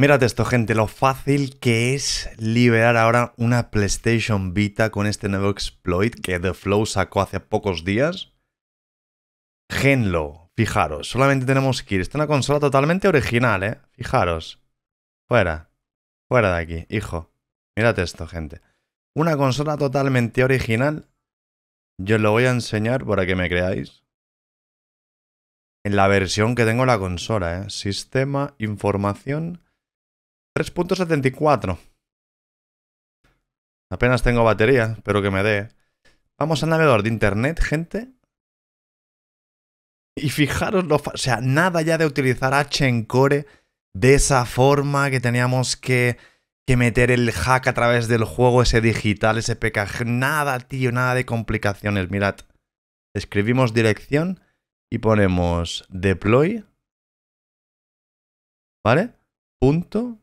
Mírate esto, gente, lo fácil que es liberar ahora una PlayStation Vita con este nuevo exploit que The Flow sacó hace pocos días. Genlo, fijaros, solamente tenemos que ir. Esta es una consola totalmente original, ¿eh? Fijaros. Fuera. Fuera de aquí, hijo. Mírate esto, gente. Una consola totalmente original. Yo os lo voy a enseñar para que me creáis. En la versión que tengo la consola, ¿eh? Sistema, información 3.74. Apenas tengo batería, espero que me dé. Vamos al navegador de internet, gente. Y fijaros lo... O sea, nada ya de utilizar h core de esa forma que teníamos que, que meter el hack a través del juego, ese digital, ese PKG. Nada, tío, nada de complicaciones. Mirad, escribimos dirección y ponemos deploy. ¿Vale? Punto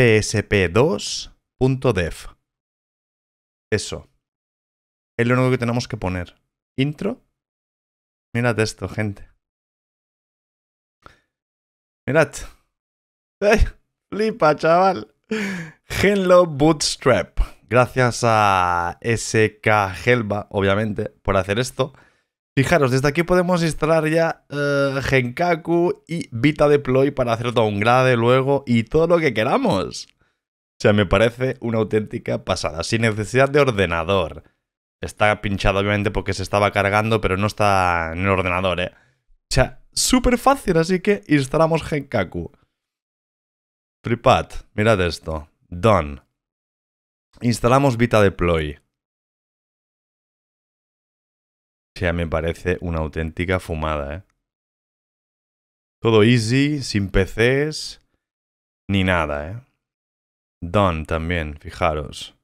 psp2.dev. Eso. Es lo único que tenemos que poner. Intro. Mirad esto, gente. Mirad. Lipa Flipa, chaval. Hello Bootstrap. Gracias a SK obviamente, por hacer esto. Fijaros, desde aquí podemos instalar ya eh, Genkaku y Vita Deploy para hacer downgrade luego y todo lo que queramos. O sea, me parece una auténtica pasada, sin necesidad de ordenador. Está pinchado obviamente porque se estaba cargando, pero no está en el ordenador, ¿eh? O sea, súper fácil, así que instalamos Genkaku. FreePad, mirad esto. Done. Instalamos Vita Deploy. sea, me parece una auténtica fumada, ¿eh? Todo easy, sin PCs, ni nada, ¿eh? Done también, fijaros.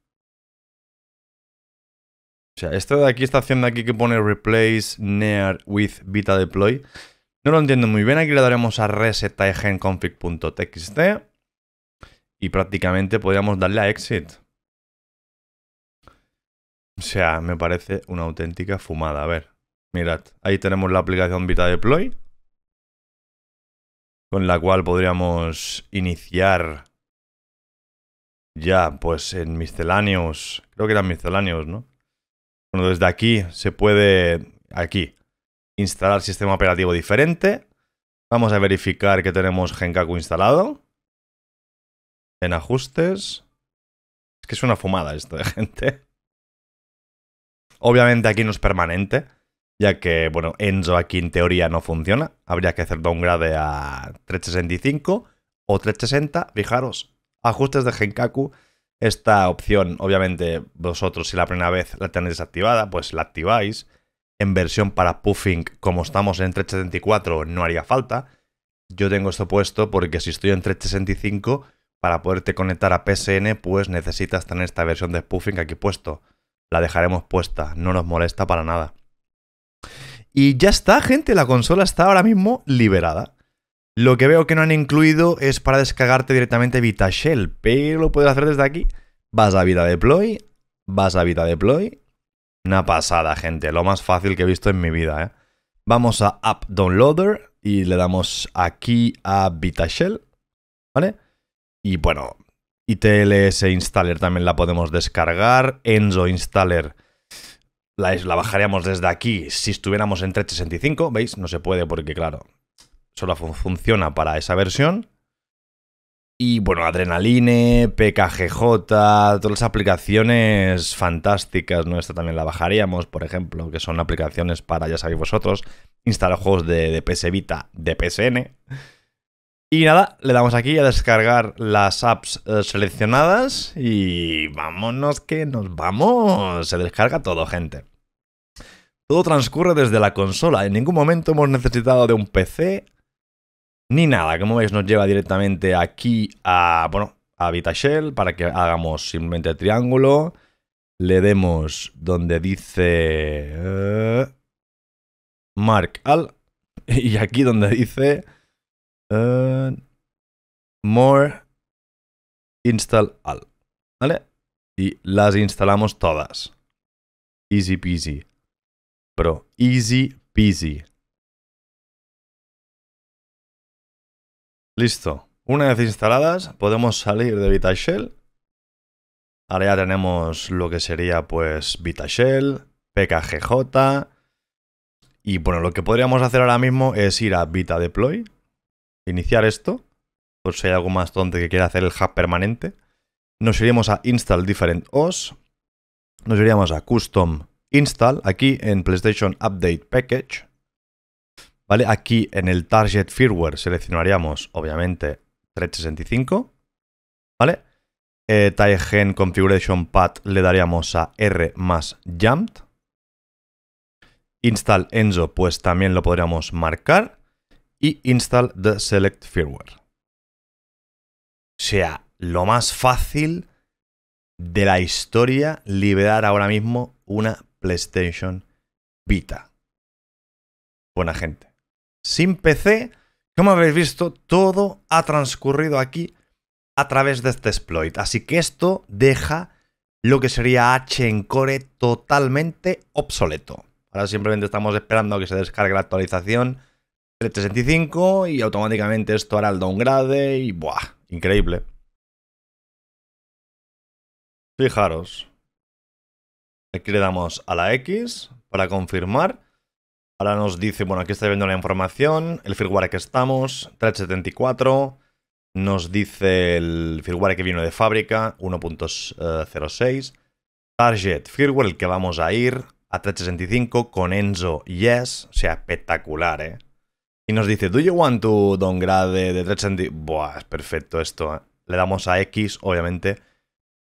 O sea, esto de aquí, está haciendo aquí que pone Replace Near with Vita Deploy, no lo entiendo muy bien. Aquí le daremos a reset.genconfig.txt y prácticamente podríamos darle a exit. O sea, me parece una auténtica fumada. A ver, mirad, ahí tenemos la aplicación Vita Deploy, con la cual podríamos iniciar ya, pues en misceláneos, creo que eran misceláneos, ¿no? Bueno, desde aquí se puede, aquí, instalar sistema operativo diferente. Vamos a verificar que tenemos Genkaku instalado. En ajustes. Es que es una fumada esto de gente. Obviamente aquí no es permanente, ya que, bueno, Enzo aquí en teoría no funciona. Habría que hacer downgrade a 365 o 360. Fijaros, ajustes de Genkaku. Esta opción, obviamente, vosotros si la primera vez la tenéis activada, pues la activáis. En versión para puffing, como estamos en 374, no haría falta. Yo tengo esto puesto porque si estoy en 365, para poderte conectar a PSN, pues necesitas tener esta versión de puffing aquí puesto la dejaremos puesta, no nos molesta para nada. Y ya está, gente, la consola está ahora mismo liberada. Lo que veo que no han incluido es para descargarte directamente VitaShell, pero lo puedes hacer desde aquí. Vas a VitaDeploy. vas a VitaDeploy. Una pasada, gente, lo más fácil que he visto en mi vida, ¿eh? Vamos a App Downloader y le damos aquí a VitaShell, ¿vale? Y bueno, ITLS Installer también la podemos descargar. Enzo Installer la, la bajaríamos desde aquí si estuviéramos en 365. ¿Veis? No se puede porque, claro, solo funciona para esa versión. Y bueno, Adrenaline, PKGJ, todas las aplicaciones fantásticas, nuestra también la bajaríamos, por ejemplo, que son aplicaciones para, ya sabéis vosotros, instalar juegos de, de PS Vita, de PSN. Y nada, le damos aquí a descargar las apps eh, seleccionadas y vámonos que nos vamos. Se descarga todo, gente. Todo transcurre desde la consola. En ningún momento hemos necesitado de un PC ni nada. Como veis, nos lleva directamente aquí a, bueno, a VitaShell para que hagamos simplemente triángulo. Le demos donde dice eh, Mark Al y aquí donde dice more install all. ¿Vale? Y las instalamos todas. Easy peasy. Pro easy peasy. Listo. Una vez instaladas, podemos salir de VitaShell. Ahora ya tenemos lo que sería pues VitaShell, PKGJ. Y bueno, lo que podríamos hacer ahora mismo es ir a VitaDeploy iniciar esto, por si hay algo más tonto que quiera hacer el hub permanente. Nos iríamos a install different OS. Nos iríamos a custom install aquí en PlayStation Update Package. ¿Vale? Aquí en el target firmware seleccionaríamos obviamente 365. ¿Vale? Eh, Configuration Path le daríamos a R más Jumped. Install Enzo, pues también lo podríamos marcar y install the select firmware. O sea, lo más fácil de la historia liberar ahora mismo una PlayStation Vita. Buena gente. Sin PC, como habéis visto, todo ha transcurrido aquí a través de este exploit. Así que esto deja lo que sería H en Core totalmente obsoleto. Ahora simplemente estamos esperando a que se descargue la actualización 365 y automáticamente esto hará el downgrade y ¡buah! Increíble. Fijaros. Aquí le damos a la X para confirmar. Ahora nos dice, bueno, aquí está viendo la información, el firmware que estamos, 374. Nos dice el firmware que vino de fábrica, 1.06. Target firmware, el que vamos a ir a 365 con Enzo Yes. O sea, espectacular, ¿eh? Y nos dice, ¿Do you want to downgrade de 365? Buah, es perfecto esto. ¿eh? Le damos a X, obviamente,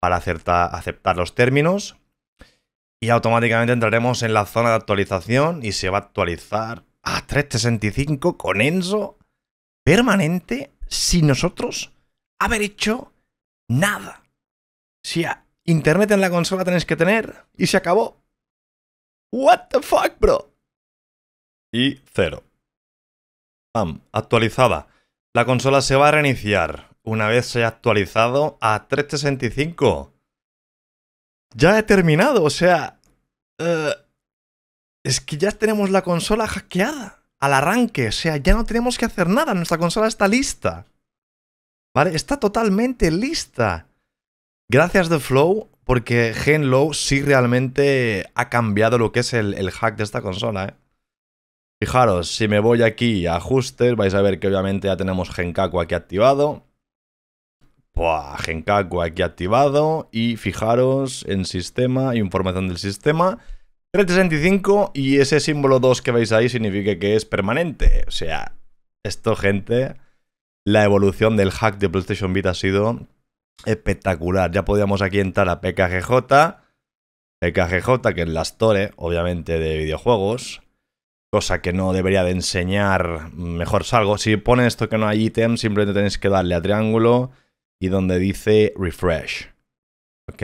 para aceptar, los términos. Y automáticamente entraremos en la zona de actualización y se va a actualizar a 365 con Enzo permanente sin nosotros haber hecho nada. Si internet en la consola tenéis que tener y se acabó. What the fuck, bro? Y cero actualizada. La consola se va a reiniciar una vez se haya actualizado a 365. Ya he terminado, o sea... Eh, es que ya tenemos la consola hackeada al arranque, o sea, ya no tenemos que hacer nada, nuestra consola está lista. ¿Vale? Está totalmente lista. Gracias de Flow, porque Genlow sí realmente ha cambiado lo que es el, el hack de esta consola, ¿eh? Fijaros, si me voy aquí a ajustes, vais a ver que obviamente ya tenemos Genkaku aquí activado. Buah, Genkaku aquí activado. Y fijaros en sistema, información del sistema. 365 y ese símbolo 2 que veis ahí significa que es permanente. O sea, esto gente, la evolución del hack de PlayStation Vita ha sido espectacular. Ya podíamos aquí entrar a PKGJ. PKGJ, que es la store, obviamente, de videojuegos cosa que no debería de enseñar, mejor salgo. Si pone esto que no hay ítem, simplemente tenéis que darle a triángulo y donde dice refresh. ¿Ok?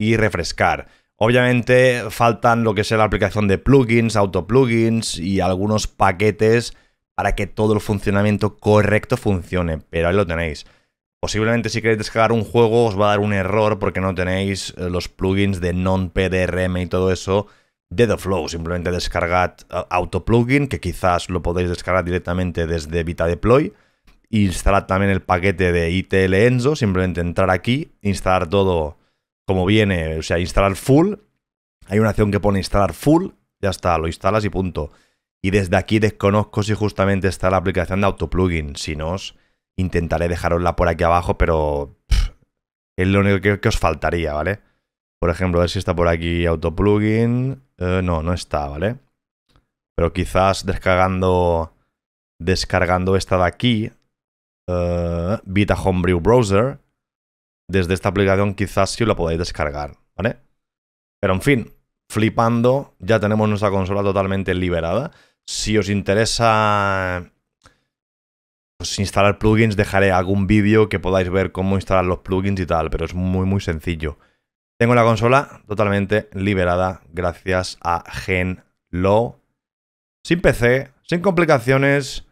Y refrescar. Obviamente faltan lo que sea la aplicación de plugins, auto plugins y algunos paquetes para que todo el funcionamiento correcto funcione, pero ahí lo tenéis. Posiblemente si queréis descargar un juego os va a dar un error porque no tenéis eh, los plugins de non-PDRM y todo eso de of Flow, simplemente descargad eh, Auto Plugin, que quizás lo podéis descargar directamente desde Vita Deploy. Instalad también el paquete de ITL Enzo, simplemente entrar aquí, instalar todo como viene, o sea, instalar full. Hay una opción que pone instalar full, ya está, lo instalas y punto. Y desde aquí desconozco si justamente está la aplicación de Auto Plugin, si no os intentaré dejarosla por aquí abajo, pero es lo único que, os faltaría, ¿vale? Por ejemplo, a ver si está por aquí Auto Plugin. Eh, no, no está, ¿vale? Pero quizás descargando, descargando esta de aquí, eh, Vita Homebrew Browser, desde esta aplicación quizás sí la podéis descargar, ¿vale? Pero en fin, flipando, ya tenemos nuestra consola totalmente liberada. Si os interesa pues, instalar plugins, dejaré algún vídeo que podáis ver cómo instalar los plugins y tal, pero es muy, muy sencillo. Tengo la consola totalmente liberada gracias a Gen Low. Sin PC, sin complicaciones,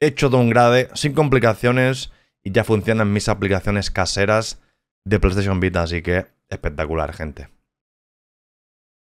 hecho de un grade, sin complicaciones y ya funcionan mis aplicaciones caseras de PlayStation Vita, así que espectacular, gente.